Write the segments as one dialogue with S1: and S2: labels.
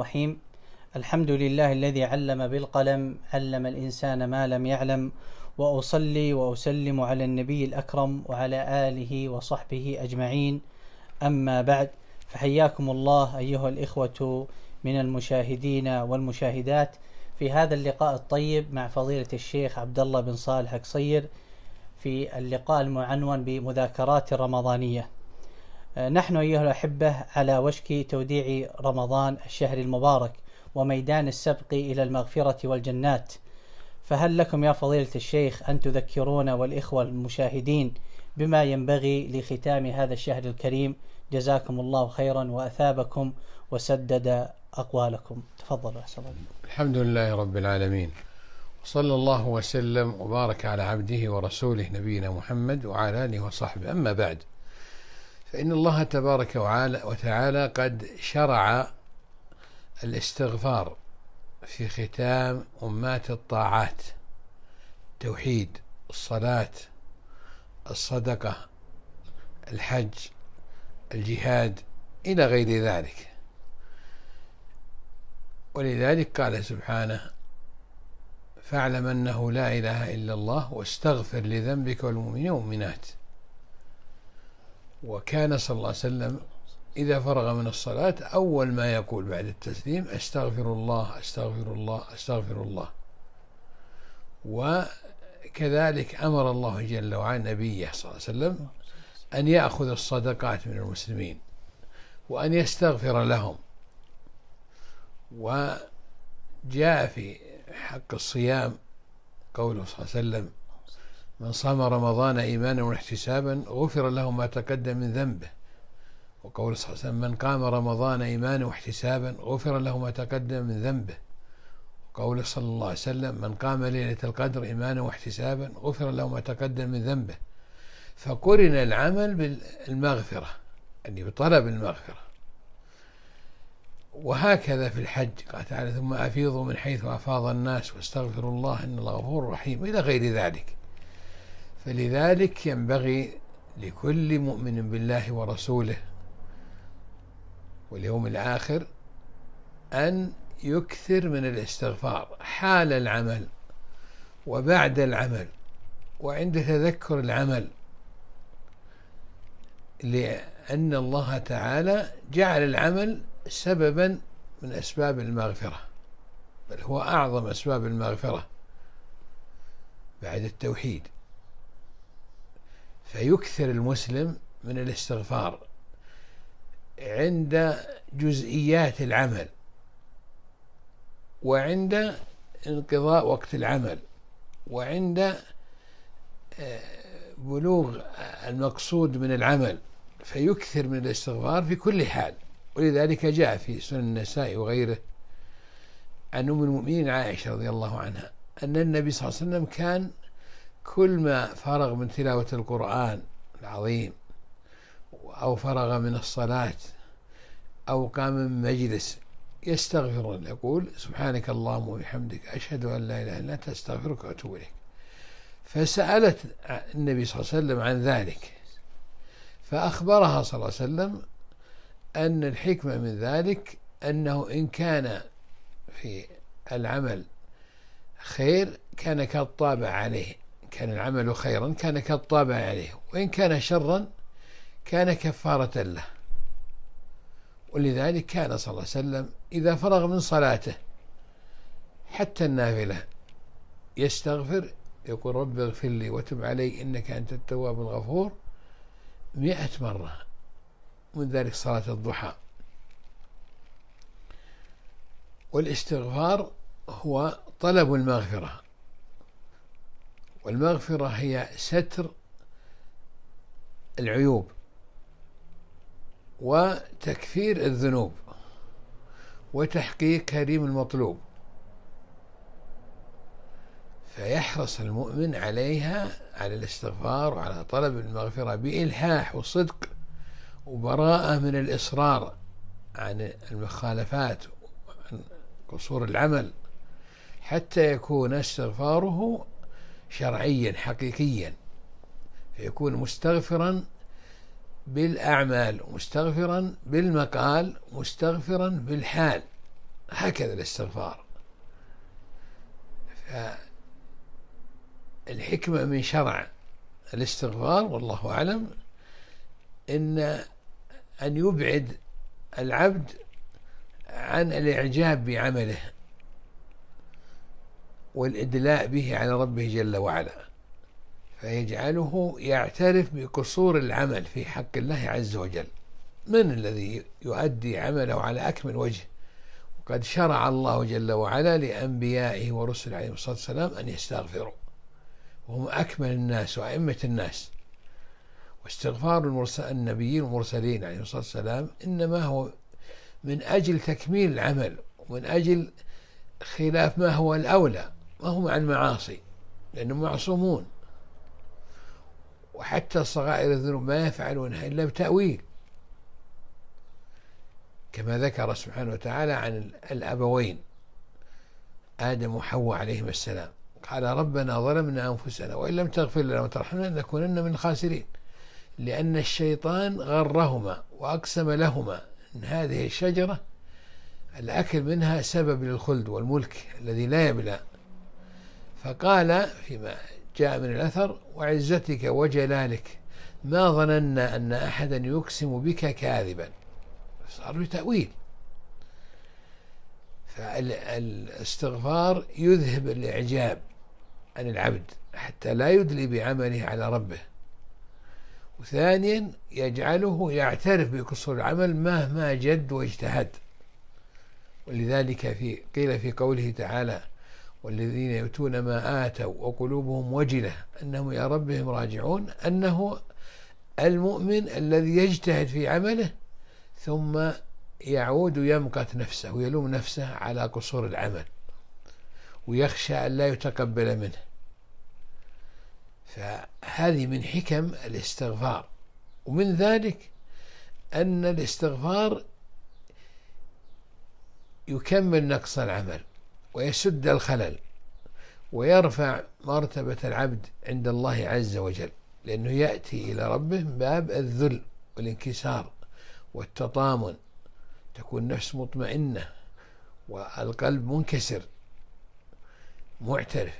S1: الرحيم الحمد لله الذي علم بالقلم علم الإنسان ما لم يعلم وأصلي وأسلم على النبي الأكرم وعلى آله وصحبه أجمعين أما بعد فحياكم الله أيها الإخوة من المشاهدين والمشاهدات في هذا اللقاء الطيب مع فضيلة الشيخ عبد الله بن صالح قصير في اللقاء المعنون بمذاكرات رمضانية آه، نحن أيها الأحبة على وشك توديع رمضان الشهر المبارك وميدان السبق إلى المغفرة والجنات فهل لكم يا فضيلة الشيخ أن تذكرونا والإخوة المشاهدين بما ينبغي لختام هذا الشهر الكريم جزاكم الله خيرا وأثابكم وسدد أقوالكم تفضلوا الله
S2: الحمد لله رب العالمين صلى الله وسلم وبارك على عبده ورسوله نبينا محمد وعلى آله وصحبه أما بعد فإن الله تبارك وتعالى قد شرع الاستغفار في ختام أمات الطاعات التوحيد الصلاة الصدقة الحج الجهاد إلى غير ذلك ولذلك قال سبحانه فاعلم أنه لا إله إلا الله واستغفر لذنبك والمؤمنين والمؤمنات وكان صلى الله عليه وسلم إذا فرغ من الصلاة أول ما يقول بعد التسليم أستغفر الله أستغفر الله أستغفر الله وكذلك أمر الله جل وعلا نبيه صلى الله عليه وسلم أن يأخذ الصدقات من المسلمين وأن يستغفر لهم وجاء في حق الصيام قوله صلى الله عليه وسلم من صام رمضان إيمانا واحتسابا غفر له ما تقدم من ذنبه وقول صلى الله عليه وسلم من قام رمضان إيمانا واحتسابا غفر له ما تقدم من ذنبه وقول صلى الله عليه وسلم من قام ليلة القدر إيمانا واحتسابا غفر له ما تقدم من ذنبه فقرن العمل بالمغفرة يعني بطلب المغفرة وهكذا في الحج قال تعالى ثم أفيضوا من حيث أفاض الناس واستغفروا الله إن الله غفور رحيم إلى غير ذلك فلذلك ينبغي لكل مؤمن بالله ورسوله واليوم الآخر أن يكثر من الاستغفار حال العمل وبعد العمل وعند تذكر العمل لأن الله تعالى جعل العمل سببا من أسباب المغفرة بل هو أعظم أسباب المغفرة بعد التوحيد فيكثر المسلم من الاستغفار عند جزئيات العمل وعند انقضاء وقت العمل وعند آه، بلوغ المقصود من العمل فيكثر من الاستغفار في كل حال ولذلك جاء في سنن النسائي وغيره عن ام المؤمنين عائشه رضي الله عنها ان النبي صلى الله عليه وسلم كان كل ما فرغ من تلاوة القرآن العظيم أو فرغ من الصلاة أو قام من مجلس يستغفر يقول سبحانك اللهم وبحمدك أشهد أن لا إله إلا أنت أستغفرك وأتوب إليك فسألت النبي صلى الله عليه وسلم عن ذلك فأخبرها صلى الله عليه وسلم أن الحكمة من ذلك أنه إن كان في العمل خير كان كالطابع عليه كان العمل خيرا كان كالطابع عليه وإن كان شرا كان كفارة له ولذلك كان صلى الله عليه وسلم إذا فرغ من صلاته حتى النافلة يستغفر يقول رب اغفر لي وتب علي إنك أنت التواب الغفور مئة مرة من ذلك صلاة الضحى والاستغفار هو طلب المغفرة والمغفرة هي ستر العيوب وتكثير الذنوب وتحقيق كريم المطلوب فيحرص المؤمن عليها على الاستغفار وعلى طلب المغفرة بإلحاح وصدق وبراءة من الإصرار عن المخالفات وعن قصور العمل حتى يكون استغفاره شرعيا حقيقيا فيكون مستغفرا بالأعمال مستغفرا بالمقال مستغفرا بالحال هكذا الاستغفار فالحكمة من شرع الاستغفار والله أعلم إن أن يبعد العبد عن الإعجاب بعمله والإدلاء به على ربه جل وعلا فيجعله يعترف بقصور العمل في حق الله عز وجل من الذي يؤدي عمله على أكمل وجه وقد شرع الله جل وعلا لأنبيائه ورسله عليه الصلاة والسلام أن يستغفروا وهم أكمل الناس وأئمة الناس واستغفار المرسل النبيين والمرسلين عليه الصلاة والسلام إنما هو من أجل تكميل العمل ومن أجل خلاف ما هو الأولى وهم عن معاصي لأنهم معصومون وحتى صغائر الذنوب ما يفعلونها إلا بتأويل كما ذكر سبحانه وتعالى عن الأبوين آدم وحواء عليهما السلام قال ربنا ظلمنا أنفسنا وإن لم تغفر لنا وترحمنا لنكونن من الخاسرين لأن الشيطان غرهما وأقسم لهما أن هذه الشجرة الأكل منها سبب للخلد والملك الذي لا يبلى فقال فيما جاء من الأثر وعزتك وجلالك ما ظننا أن أحدا يقسم بك كاذبا صار له تأويل فالاستغفار يذهب الإعجاب عن العبد حتى لا يدلي بعمله على ربه وثانيا يجعله يعترف بقصور العمل مهما جد واجتهد ولذلك في قيل في قوله تعالى والذين يؤتون ما آتوا وقلوبهم وجلة أنهم إلى ربهم راجعون أنه المؤمن الذي يجتهد في عمله ثم يعود يمقت نفسه ويلوم نفسه على قصور العمل ويخشى أن لا يتقبل منه فهذه من حكم الاستغفار ومن ذلك أن الاستغفار يكمل نقص العمل ويسد الخلل ويرفع مرتبة العبد عند الله عز وجل لأنه يأتي إلى ربه من باب الذل والانكسار والتطامن تكون نفس مطمئنة والقلب منكسر معترف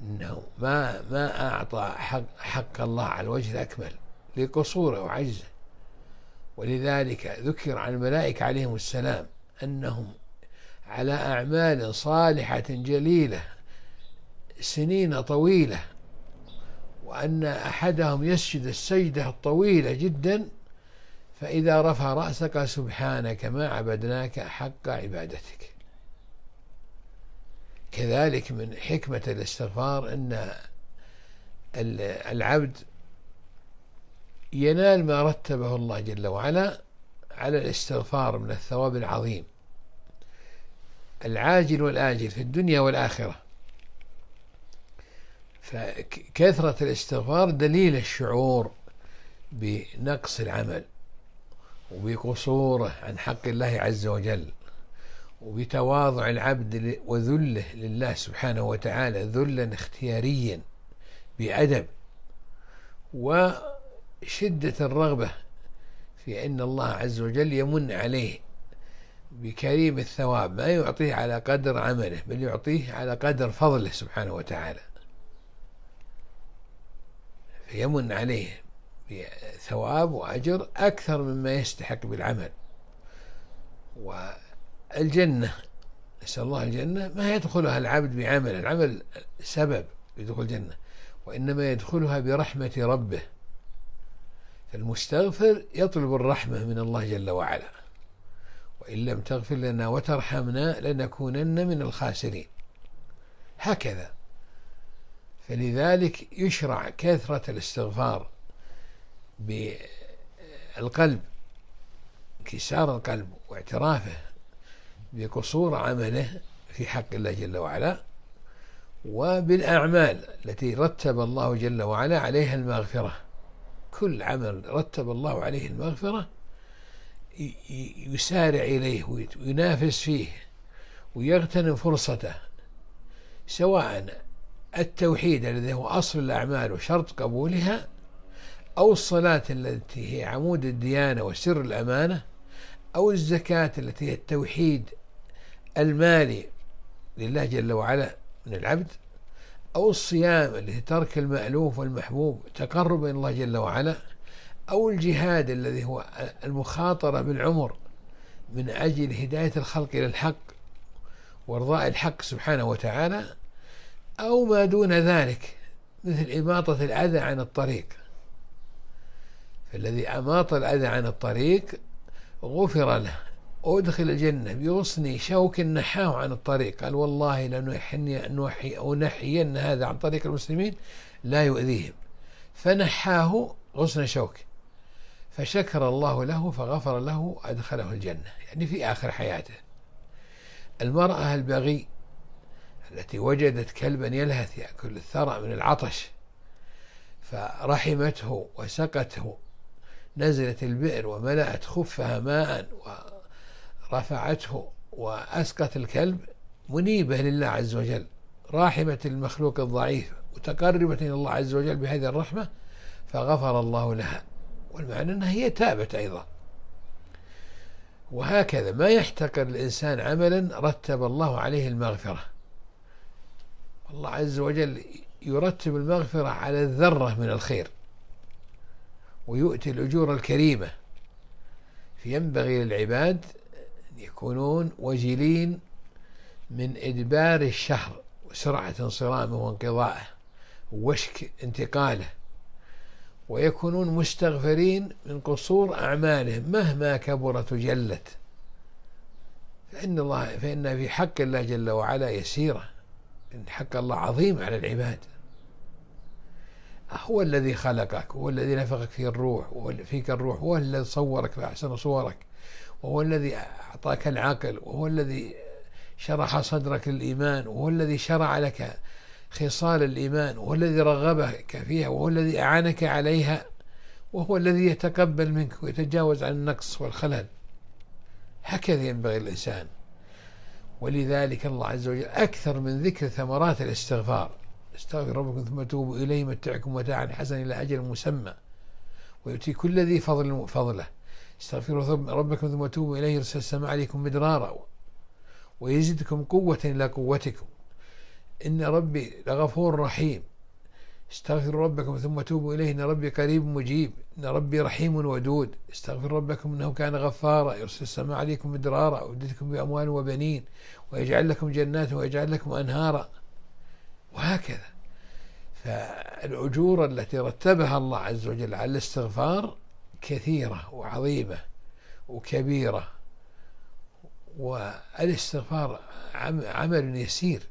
S2: انه ما ما اعطى حق, حق الله على الوجه الاكمل لقصوره وعجزه ولذلك ذكر عن الملائكه عليهم السلام انهم على أعمال صالحة جليلة سنين طويلة وأن أحدهم يسجد السجدة الطويلة جدا فإذا رفع رأسه قال سبحانك ما عبدناك حق عبادتك كذلك من حكمة الاستغفار أن العبد ينال ما رتبه الله جل وعلا على الاستغفار من الثواب العظيم العاجل والآجل في الدنيا والآخرة فكثرة الاستغفار دليل الشعور بنقص العمل وبقصوره عن حق الله عز وجل وبتواضع العبد وذله لله سبحانه وتعالى ذلا اختياريا بأدب وشدة الرغبة في أن الله عز وجل يمن عليه بكريم الثواب ما يعطيه على قدر عمله بل يعطيه على قدر فضله سبحانه وتعالى فيمن عليه بثواب وأجر أكثر مما يستحق بالعمل والجنة نسأل الله الجنة ما يدخلها العبد بعمل العمل سبب لدخول الجنة وإنما يدخلها برحمة ربه فالمستغفر يطلب الرحمة من الله جل وعلا وإن لم تغفر لنا وترحمنا لنكونن من الخاسرين هكذا فلذلك يشرع كثرة الاستغفار بالقلب انكسار القلب واعترافه بقصور عمله في حق الله جل وعلا وبالأعمال التي رتب الله جل وعلا عليها المغفرة كل عمل رتب الله عليه المغفرة يسارع إليه وينافس فيه ويغتنم فرصته سواء التوحيد الذي هو أصل الأعمال وشرط قبولها أو الصلاة التي هي عمود الديانة وسر الأمانة أو الزكاة التي هي التوحيد المالي لله جل وعلا من العبد أو الصيام الذي ترك المألوف والمحبوب تقرب إلى الله جل وعلا أو الجهاد الذي هو المخاطرة بالعمر من أجل هداية الخلق إلى الحق وارضاء الحق سبحانه وتعالى أو ما دون ذلك مثل إماطة الأذى عن الطريق فالذي أماط الأذى عن الطريق غفر له وأدخل الجنة بغصن شوك نحاه عن الطريق قال والله لنحني أنحين هذا عن طريق المسلمين لا يؤذيهم فنحاه غصن شوك فشكر الله له فغفر له أدخله الجنة يعني في آخر حياته المرأة البغي التي وجدت كلبا يلهث يأكل الثرى من العطش فرحمته وسقته نزلت البئر وملأت خفها ماء ورفعته وأسقت الكلب منيبة لله عز وجل راحمة المخلوق الضعيف وتقربت إلى الله عز وجل بهذه الرحمة فغفر الله لها والمعنى أنها هي تابت أيضا وهكذا ما يحتقر الإنسان عملا رتب الله عليه المغفرة الله عز وجل يرتب المغفرة على الذرة من الخير ويؤتي الأجور الكريمة فينبغي للعباد أن يكونون وجلين من إدبار الشهر وسرعة انصرامه وانقضائه وشك انتقاله ويكونون مستغفرين من قصور أعمالهم مهما كبرت وجلت فإن الله فإن في حق الله جل وعلا يسيرة إن حق الله عظيم على العباد هو الذي خلقك هو الذي نفخك في الروح فيك الروح هو الذي صورك فأحسن صورك وهو الذي أعطاك العقل وهو الذي شرح صدرك للإيمان وهو الذي شرع لك خصال الإيمان وهو الذي رغبك فيها وهو الذي أعانك عليها وهو الذي يتقبل منك ويتجاوز عن النقص والخلل هكذا ينبغي الإنسان ولذلك الله عز وجل أكثر من ذكر ثمرات الاستغفار استغفر ربكم ثم توبوا إليه متعكم متاعا حسنا إلى أجل مسمى ويؤتي كل ذي فضل فضله استغفروا ربكم ثم توبوا إليه يرسل السماء عليكم مدرارا ويزدكم قوة إلى قوتكم إن ربي لغفور رحيم استغفروا ربكم ثم توبوا إليه إن ربي قريب مجيب إن ربي رحيم ودود استغفر ربكم إنه كان غفارا يرسل السماء عليكم مدرارا ويمددكم بأموال وبنين ويجعل لكم جنات ويجعل لكم أنهارا وهكذا فالأجور التي رتبها الله عز وجل على الاستغفار كثيرة وعظيمة وكبيرة والاستغفار عمل يسير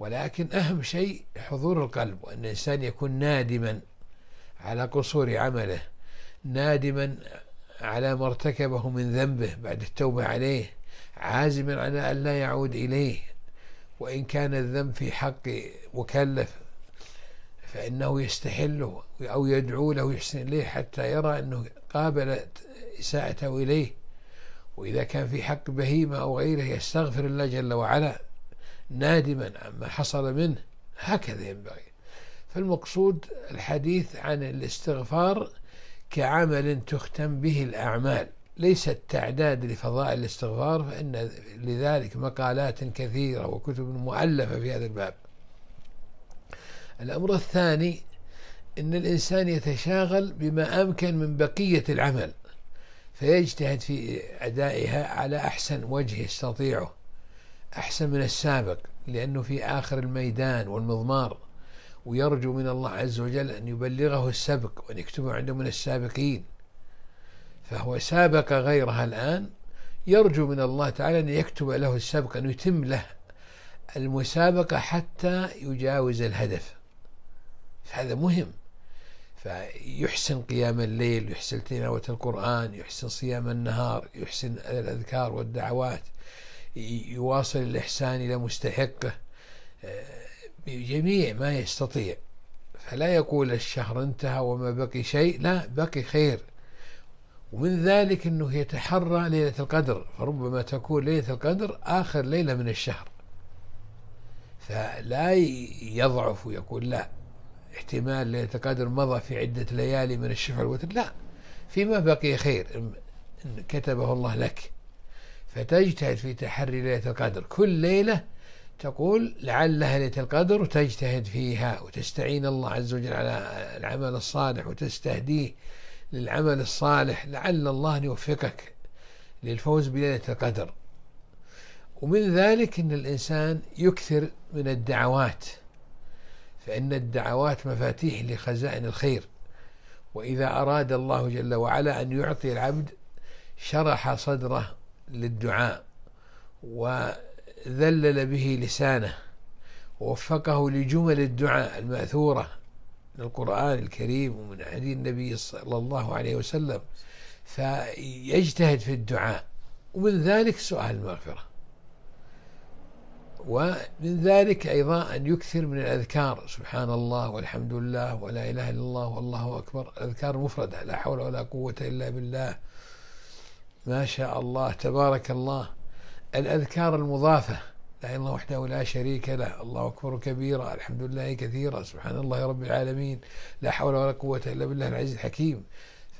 S2: ولكن أهم شيء حضور القلب وأن الإنسان يكون نادما على قصور عمله نادما على ما ارتكبه من ذنبه بعد التوبة عليه عازما على أن لا يعود إليه وإن كان الذنب في حق مكلف فإنه يستحله أو يدعو له يحسن إليه حتى يرى أنه قابل إساءته إليه وإذا كان في حق بهيمة أو غيره يستغفر الله جل وعلا نادما عما حصل منه هكذا ينبغي فالمقصود الحديث عن الاستغفار كعمل تختم به الأعمال ليس التعداد لفضائل الاستغفار فإن لذلك مقالات كثيرة وكتب مؤلفة في هذا الباب الأمر الثاني أن الإنسان يتشاغل بما أمكن من بقية العمل فيجتهد في أدائها على أحسن وجه يستطيعه أحسن من السابق لأنه في آخر الميدان والمضمار ويرجو من الله عز وجل أن يبلغه السبق وأن يكتبه عنده من السابقين فهو سابق غيرها الآن يرجو من الله تعالى أن يكتب له السبق أن يتم له المسابقة حتى يجاوز الهدف هذا مهم فيحسن قيام الليل يحسن تلاوة القرآن يحسن صيام النهار يحسن الأذكار والدعوات يواصل الإحسان إلى مستحقه بجميع آه، ما يستطيع فلا يقول الشهر انتهى وما بقي شيء لا بقي خير ومن ذلك أنه يتحرى ليلة القدر فربما تكون ليلة القدر آخر ليلة من الشهر فلا يضعف ويقول لا احتمال ليلة القدر مضى في عدة ليالي من الشهر والوتر لا فيما بقي خير إن كتبه الله لك فتجتهد في تحري ليلة القدر كل ليلة تقول لعلها ليلة القدر وتجتهد فيها وتستعين الله عز وجل على العمل الصالح وتستهديه للعمل الصالح لعل الله أن يوفقك للفوز بليلة القدر ومن ذلك أن الإنسان يكثر من الدعوات فإن الدعوات مفاتيح لخزائن الخير وإذا أراد الله جل وعلا أن يعطي العبد شرح صدره للدعاء وذلل به لسانه ووفقه لجمل الدعاء الماثوره من القران الكريم ومن حديث النبي صلى الله عليه وسلم فيجتهد في الدعاء ومن ذلك سؤال المغفره ومن ذلك أيضا أن يكثر من الأذكار سبحان الله والحمد لله ولا إله إلا الله والله أكبر الأذكار مفردة لا حول ولا قوة إلا بالله ما شاء الله تبارك الله الأذكار المضافة لا إله إلا الله وحده لا شريك له الله أكبر كبيرا الحمد لله كثيرا سبحان الله رب العالمين لا حول ولا قوة إلا بالله العزيز الحكيم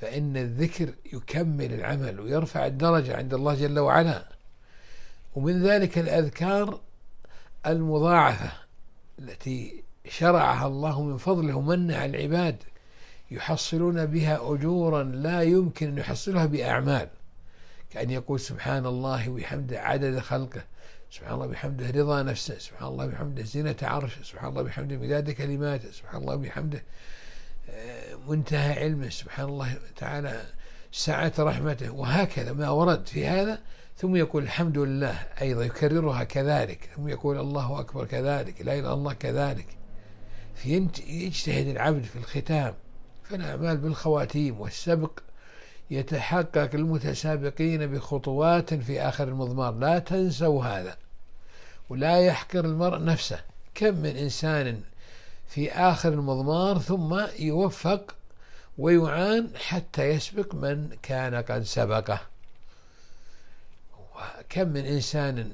S2: فإن الذكر يكمل العمل ويرفع الدرجة عند الله جل وعلا ومن ذلك الأذكار المضاعفة التي شرعها الله من فضله ومن على العباد يحصلون بها أجورا لا يمكن أن يحصلها بأعمال كأن يقول سبحان الله وبحمده عدد خلقه سبحان الله بحمده رضا نفسه سبحان الله بحمده زينة عرشه سبحان الله بحمده مداد كلماته سبحان الله بحمده آه، منتهى علمه سبحان الله تعالى سعة رحمته وهكذا ما ورد في هذا ثم يقول الحمد لله أيضا يكررها كذلك ثم يقول الله أكبر كذلك لا إله إلا الله كذلك يجتهد العبد في الختام فالأعمال بالخواتيم والسبق يتحقق المتسابقين بخطوات في آخر المضمار لا تنسوا هذا ولا يحقر المرء نفسه كم من إنسان في آخر المضمار ثم يوفق ويعان حتى يسبق من كان قد سبقه وكم من إنسان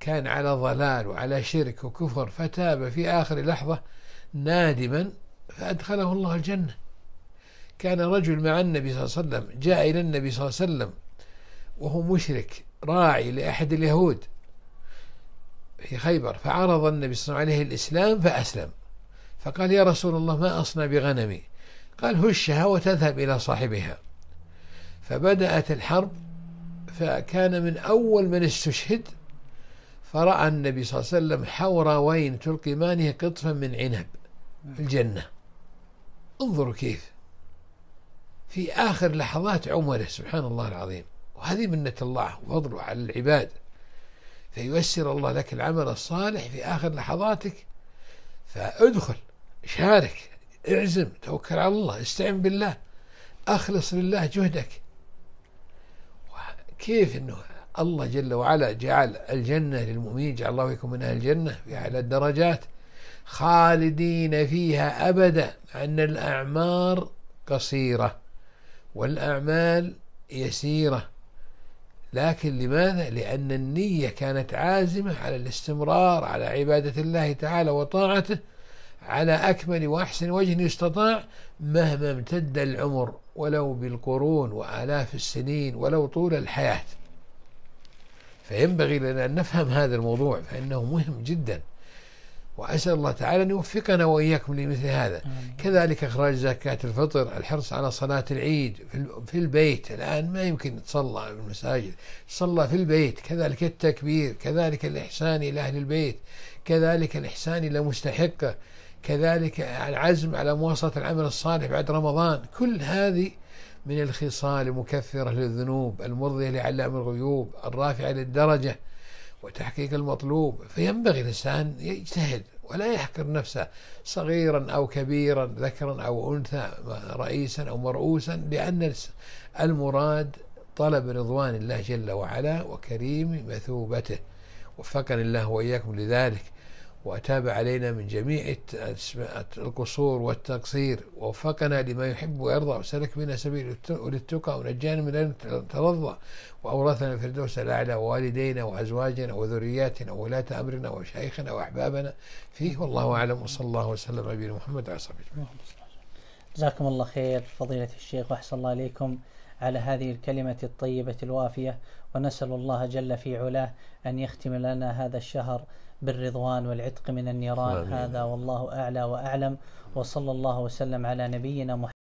S2: كان على ضلال وعلى شرك وكفر فتاب في آخر لحظة نادما فأدخله الله الجنة كان رجل مع النبي صلى الله عليه وسلم جاء إلى النبي صلى الله عليه وسلم وهو مشرك راعي لأحد اليهود في خيبر فعرض النبي صلى الله عليه وسلم عليه الإسلام فأسلم فقال يا رسول الله ما أصنع بغنمي قال هشها وتذهب إلى صاحبها فبدأت الحرب فكان من أول من استشهد فرأى النبي صلى الله عليه وسلم حوروين تلقمانه قطفا من عنب في الجنة انظروا كيف في آخر لحظات عمره سبحان الله العظيم وهذه منة الله وفضله على العباد فييسر الله لك العمل الصالح في آخر لحظاتك فادخل شارك اعزم توكل على الله استعن بالله أخلص لله جهدك كيف أنه الله جل وعلا جعل الجنة للمؤمنين جعل الله يكون من أهل الجنة في أعلى الدرجات خالدين فيها أبدا أن الأعمار قصيرة والأعمال يسيرة لكن لماذا؟ لأن النية كانت عازمة على الاستمرار على عبادة الله تعالى وطاعته على أكمل وأحسن وجه يستطاع مهما امتد العمر ولو بالقرون وآلاف السنين ولو طول الحياة فينبغي لنا أن نفهم هذا الموضوع فإنه مهم جدا وأسأل الله تعالى أن يوفقنا وإياكم لمثل هذا كذلك إخراج زكاة الفطر الحرص على صلاة العيد في البيت الآن ما يمكن تصلى في المساجد تصلى في البيت كذلك التكبير كذلك الإحسان إلى أهل البيت كذلك الإحسان إلى مستحقه كذلك العزم على مواصلة العمل الصالح بعد رمضان كل هذه من الخصال المكفرة للذنوب المرضية لعلام الغيوب الرافعة للدرجة وتحقيق المطلوب فينبغي الإنسان يجتهد ولا يحقر نفسه صغيرا أو كبيرا ذكرا أو أنثى رئيسا أو مرؤوسا لأن المراد طلب رضوان الله جل وعلا وكريم مثوبته وفقني الله وإياكم لذلك وأتاب علينا من جميع القصور والتقصير ووفقنا لما يحب ويرضى وسلك بنا سبيل للتقى ونجانا من أن ترضى وأورثنا الفردوس الأعلى ووالدينا وأزواجنا وذرياتنا وولاة أمرنا
S1: وشيخنا وأحبابنا فيه
S2: والله أعلم وصلى الله وسلم
S1: على نبينا محمد وعلى صحبه أجمعين. جزاكم الله خير فضيلة الشيخ وأحسن الله إليكم على هذه الكلمة الطيبة الوافية ونسأل الله جل في علاه أن يختم لنا هذا الشهر بالرضوان والعتق من النيران هذا والله أعلى وأعلم وصلى الله وسلم على نبينا محمد